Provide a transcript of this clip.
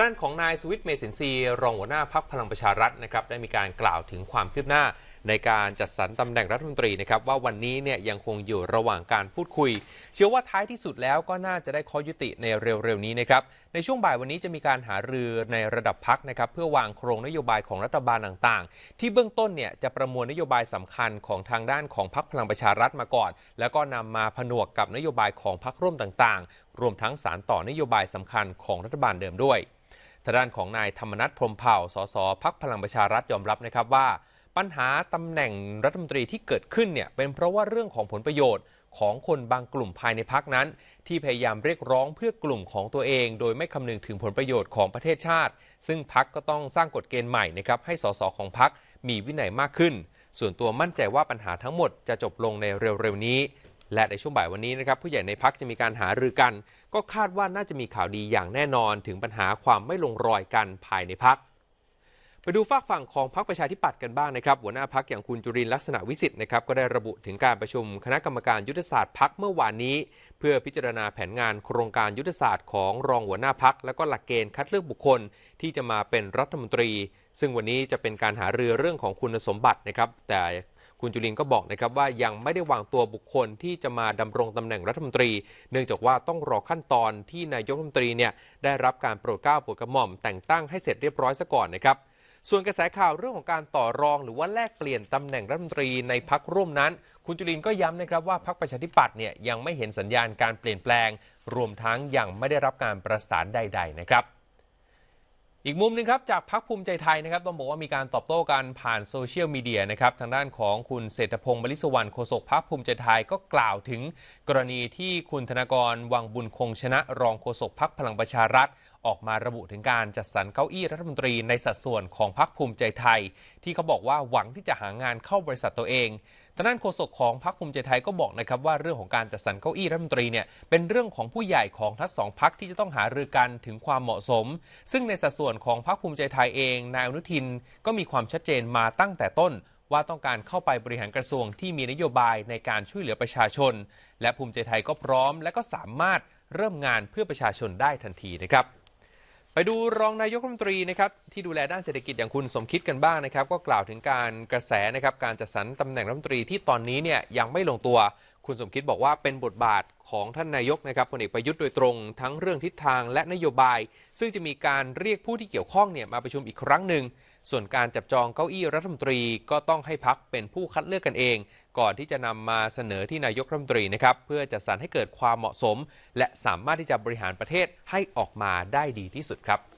ด้านของนายสวิตเมสินซีรองหัวหน้าพักพลังประชารัฐนะครับได้มีการกล่าวถึงความคืบหน้า ในการจัดสรรตำแหน่งรัฐมนตรีนะครับว่าวันนี้เนี่ยยังคงอยู่ระหว่างการพูดคุย เชื่อว่าท้ายที่สุดแล้วก็น่าจะได้ข้อยุติในเร็วๆ นี้นะครับในช่วงบ่ายวันนี้จะมีการหารือในระดับพักนะครับเพื่อวางโครงนโยบายของรัฐบาลต่างๆ ที่เบื้องต้นเนี่ยจะประมวลนโยบายสำคัญของทางด้านของพักพลังประชารัฐมาก่อน แล้วก็นำมาผนวกกับนโยบายของพักร่วมต่างๆ รวมทั้งสารต่อนโยบายสำคัญของรัฐบาลเดิมด้วยทางด้านของนายธรรมนัฐพรมเผ่าสสพักพลังประชารัฐยอมรับนะครับว่า ปัญหาตำแหน่งรัฐมนตรีที่เกิดขึ้นเนี่ยเป็นเพราะว่าเรื่องของผลประโยชน์ ของคนบางกลุ่มภายในพักนั้น ที่พยายามเรียกร้องเพื่อกลุ่มของตัวเอง โดยไม่คำนึงถึงผลประโยชน์ของประเทศชาติ ซึ่งพักก็ต้องสร้างกฎเกณฑ์ใหม่นะครับให้สสของพักมีวินัยมากขึ้น ส่วนตัวมั่นใจว่าปัญหาทั้งหมดจะจบลงในเร็วๆนี้และในช่วงบ่ายวันนี้นะครับผู้ใหญ่ในพักจะมีการหารือกัน ก็คาดว่าน่าจะมีข่าวดีอย่างแน่นอนถึงปัญหาความไม่ลงรอยกันภายในพัก ไปดูฝากฝั่งของพรรคประชาธิปัตย์กันบ้างนะครับหัวหน้าพักอย่างคุณจุรินลักษณะวิสิทธิ์นะครับก็ได้ระบุถึงการประชุมคณะกรรมการยุทธศาสตร์พักเมื่อวานนี้ เพื่อพิจารณาแผนงานโครงการยุทธศาสตร์ของรองหัวหน้าพักและก็หลักเกณฑ์คัดเลือกบุคคลที่จะมาเป็นรัฐมนตรี ซึ่งวันนี้จะเป็นการหารือเรื่องของคุณสมบัตินะครับแต่คุณ จุลินก็บอกนะครับว่ายังไม่ได้วางตัวบุคคลที่จะมาดำรงตำแหน่งรัฐมนตรีเนื่องจากว่าต้องรอขั้นตอนที่นายกรัฐมนตรีเนี่ยได้รับการโปรดเกล้าโปรดกระหม่อม แต่งตั้งให้เสร็จเรียบร้อยซะก่อนนะครับ ส่วนกระแสข่าวเรื่องของการต่อรอง หรือว่าแลกเปลี่ยนตำแหน่งรัฐมนตรีในพักร่วมนั้น คุณจุลินก็ย้ำนะครับว่าพักประชาธิปัตย์เนี่ยยังไม่เห็นสัญญาณการเปลี่ยนแปลง รวมทั้งยังไม่ได้รับการประสานใด ๆนะครับอีกมุมนึงครับ จากพักภูมิใจไทยนะครับ ต้องบอกว่ามีการตอบโต้กันผ่านโซเชียลมีเดียนะครับ ทางด้านของคุณเศรษฐพงศ์มลิสวรรณโฆษกพักภูมิใจไทยก็กล่าวถึงกรณีที่คุณธนกรวังบุญคงชนะรองโฆษกพักพลังประชารัฐออกมาระบุถึงการจัดสรรเก้าอี้รัฐมนตรีในสัดส่วนของพรรคภูมิใจไทย ที่เขาบอกว่าหวังที่จะหางานเข้าบริษัทตัวเองทางด้านโฆษกของพรรคภูมิใจไทยก็บอกนะครับว่าเรื่องของการจัดสรรเก้าอี้รัฐมนตรีเนี่ยเป็นเรื่องของผู้ใหญ่ของทั้งสองพรรคที่จะต้องหารือกันถึงความเหมาะสม ซึ่งในสัดส่วนของพรรคภูมิใจไทยเองนายอนุทินก็มีความชัดเจนมาตั้งแต่ต้นว่าต้องการเข้าไปบริหารกระทรวงที่มีนโยบายในการช่วยเหลือประชาชนและภูมิใจไทยก็พร้อมและก็สามารถเริ่มงานเพื่อประชาชนได้ทันทีนะครับไปดูรองนายกรัฐมนตรีนะครับที่ดูแลด้านเศรษฐกิจอย่างคุณสมคิดกันบ้างนะครับก็กล่าวถึงการกระแสนะครับการจัดสรรตำแหน่งรัฐมนตรีที่ตอนนี้เนี่ยยังไม่ลงตัว คุณสมคิดบอกว่าเป็นบทบาทของท่านนายกนะครับพลเอกประยุทธ์โดยตรงทั้งเรื่องทิศทางและนโยบาย ซึ่งจะมีการเรียกผู้ที่เกี่ยวข้องเนี่ยมาประชุมอีกครั้งหนึ่งส่วนการจับจองเก้าอี้รัฐมนตรีก็ต้องให้พักเป็นผู้คัดเลือกกันเอง ก่อนที่จะนำมาเสนอที่นายกรัฐมนตรีนะครับ เพื่อจัดสรรให้เกิดความเหมาะสม และสามารถที่จะบริหารประเทศให้ออกมาได้ดีที่สุดครับ